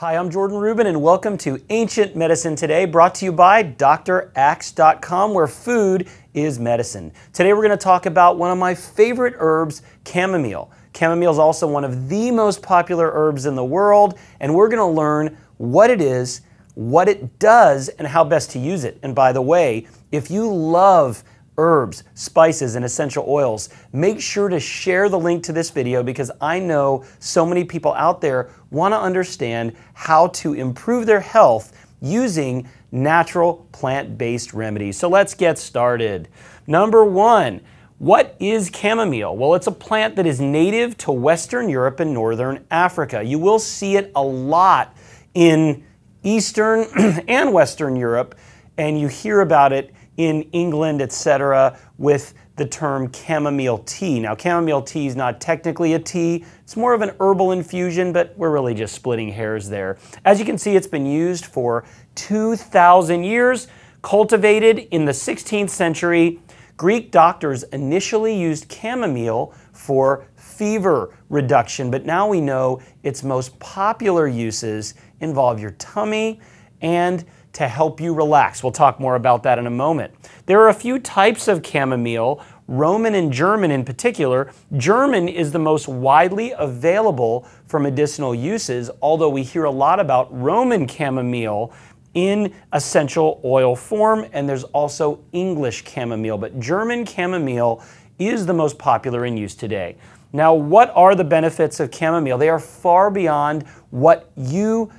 Hi, I'm Jordan Rubin, and welcome to Ancient Medicine Today, brought to you by DrAxe.com, where food is medicine. Today, we're going to talk about one of my favorite herbs, chamomile. Chamomile is also one of the most popular herbs in the world, and we're going to learn what it is, what it does, and how best to use it. And by the way, if you love herbs, spices, and essential oils. Make sure to share the link to this video because I know so many people out there want to understand how to improve their health using natural plant-based remedies. So let's get started. Number one, what is chamomile? Well, it's a plant that is native to Western Europe and Northern Africa. You will see it a lot in Eastern and Western Europe, and you hear about it in England, etc., with the term chamomile tea. Now, chamomile tea is not technically a tea, it's more of an herbal infusion, but we're really just splitting hairs there. As you can see, it's been used for 2,000 years, cultivated in the 16th century. Greek doctors initially used chamomile for fever reduction, but now we know its most popular uses involve your tummy and to help you relax. We'll talk more about that in a moment. There are a few types of chamomile, Roman and German in particular. German is the most widely available for medicinal uses, although we hear a lot about Roman chamomile in essential oil form, and there's also English chamomile, but German chamomile is the most popular in use today. Now, what are the benefits of chamomile? They are far beyond what you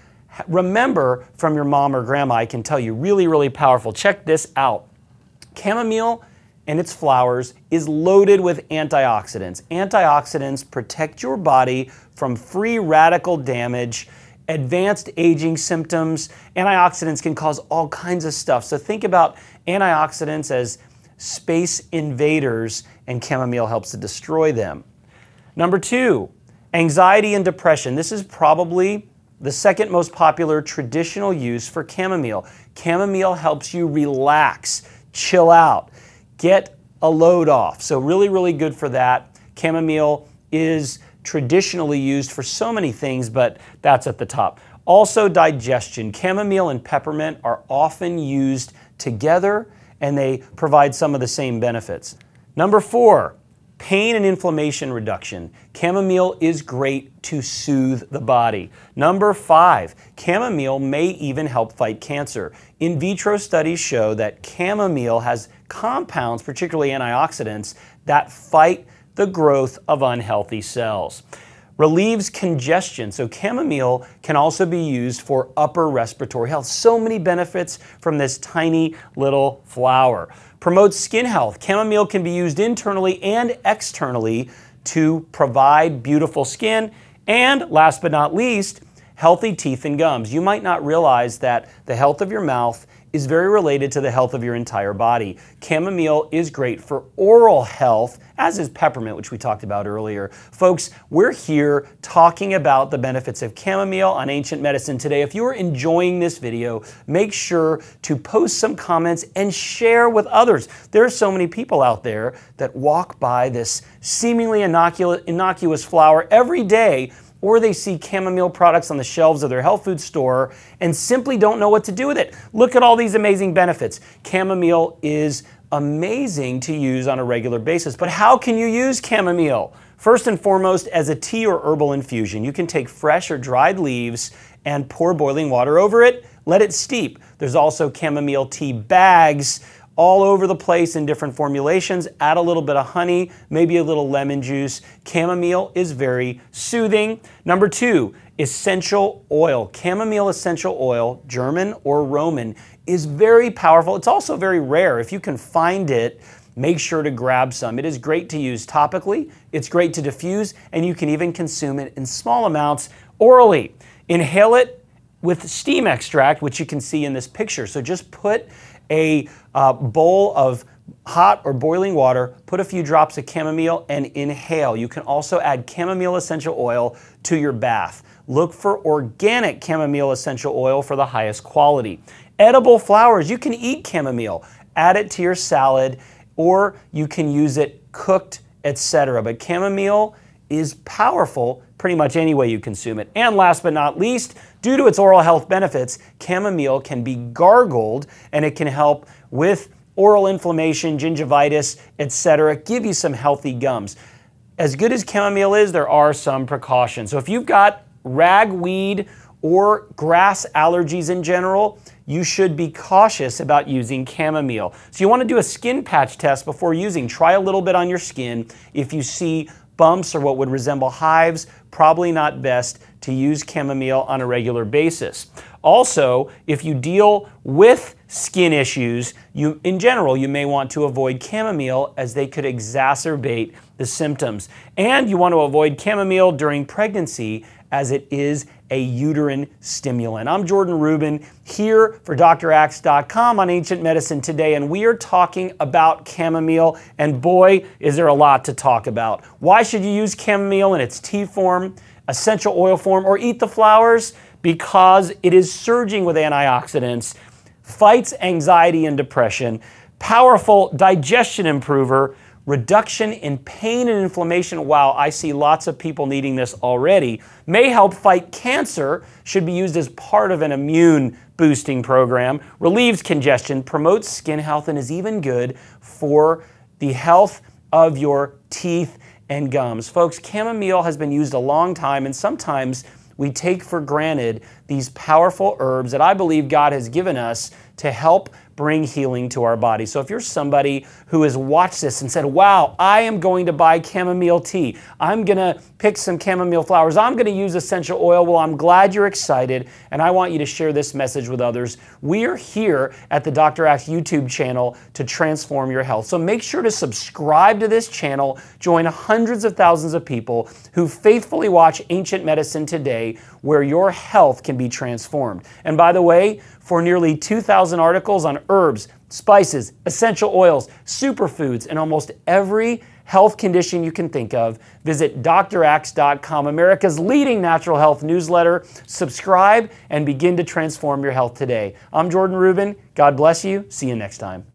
remember from your mom or grandma, I can tell you, really, really powerful. Check this out. Chamomile and its flowers is loaded with antioxidants. Antioxidants protect your body from free radical damage, advanced aging symptoms. Antioxidants can cause all kinds of stuff. So think about antioxidants as space invaders, and chamomile helps to destroy them. Number two, anxiety and depression. This is probably the second most popular traditional use for chamomile. Chamomile helps you relax, chill out, get a load off. So, really, really good for that. Chamomile is traditionally used for so many things, but that's at the top. Also, digestion. Chamomile and peppermint are often used together and they provide some of the same benefits. Number four, Pain and inflammation reduction. Chamomile is great to soothe the body. Number five, chamomile may even help fight cancer. In vitro studies show that chamomile has compounds, particularly antioxidants, that fight the growth of unhealthy cells relieves congestion. So chamomile can also be used for upper respiratory health. So many benefits from this tiny little flower. Promotes skin health. Chamomile can be used internally and externally to provide beautiful skin. And last but not least, healthy teeth and gums. You might not realize that the health of your mouth is very related to the health of your entire body. Chamomile is great for oral health, as is peppermint, which we talked about earlier. Folks, we're here talking about the benefits of chamomile on ancient medicine today. If you're enjoying this video, make sure to post some comments and share with others. There are so many people out there that walk by this seemingly innocuous, innocuous flower every day or they see chamomile products on the shelves of their health food store and simply don't know what to do with it. Look at all these amazing benefits. Chamomile is amazing to use on a regular basis, but how can you use chamomile? First and foremost, as a tea or herbal infusion, you can take fresh or dried leaves and pour boiling water over it, let it steep. There's also chamomile tea bags all over the place in different formulations. Add a little bit of honey, maybe a little lemon juice. Chamomile is very soothing. Number two, essential oil. Chamomile essential oil, German or Roman, is very powerful. It's also very rare. If you can find it, make sure to grab some. It is great to use topically, it's great to diffuse, and you can even consume it in small amounts orally. Inhale it with steam extract, which you can see in this picture. So just put a uh, bowl of hot or boiling water, put a few drops of chamomile, and inhale. You can also add chamomile essential oil to your bath. Look for organic chamomile essential oil for the highest quality. Edible flowers, you can eat chamomile, add it to your salad, or you can use it cooked, etc. But chamomile is powerful pretty much any way you consume it. And last but not least, Due to its oral health benefits, chamomile can be gargled and it can help with oral inflammation, gingivitis, etc., give you some healthy gums. As good as chamomile is, there are some precautions. So if you've got ragweed or grass allergies in general, you should be cautious about using chamomile. So you want to do a skin patch test before using. Try a little bit on your skin. If you see bumps, or what would resemble hives, probably not best to use chamomile on a regular basis. Also, if you deal with skin issues, you, in general, you may want to avoid chamomile as they could exacerbate the symptoms. And you want to avoid chamomile during pregnancy as it is a uterine stimulant. I'm Jordan Rubin here for DrAxe.com on Ancient Medicine Today, and we are talking about chamomile. And boy, is there a lot to talk about. Why should you use chamomile in its tea form, essential oil form, or eat the flowers? Because it is surging with antioxidants, fights anxiety and depression, powerful digestion improver Reduction in pain and inflammation, wow, I see lots of people needing this already, may help fight cancer, should be used as part of an immune boosting program, relieves congestion, promotes skin health, and is even good for the health of your teeth and gums. Folks, chamomile has been used a long time, and sometimes we take for granted these powerful herbs that I believe God has given us to help bring healing to our body. So if you're somebody who has watched this and said, wow, I am going to buy chamomile tea, I'm going to pick some chamomile flowers, I'm going to use essential oil, well, I'm glad you're excited, and I want you to share this message with others. We are here at the Dr. Ash YouTube channel to transform your health. So make sure to subscribe to this channel, join hundreds of thousands of people who faithfully watch ancient medicine today where your health can be transformed. And by the way, for nearly 2,000 articles on herbs, spices, essential oils, superfoods, and almost every health condition you can think of, visit draxe.com, America's leading natural health newsletter. Subscribe and begin to transform your health today. I'm Jordan Rubin. God bless you. See you next time.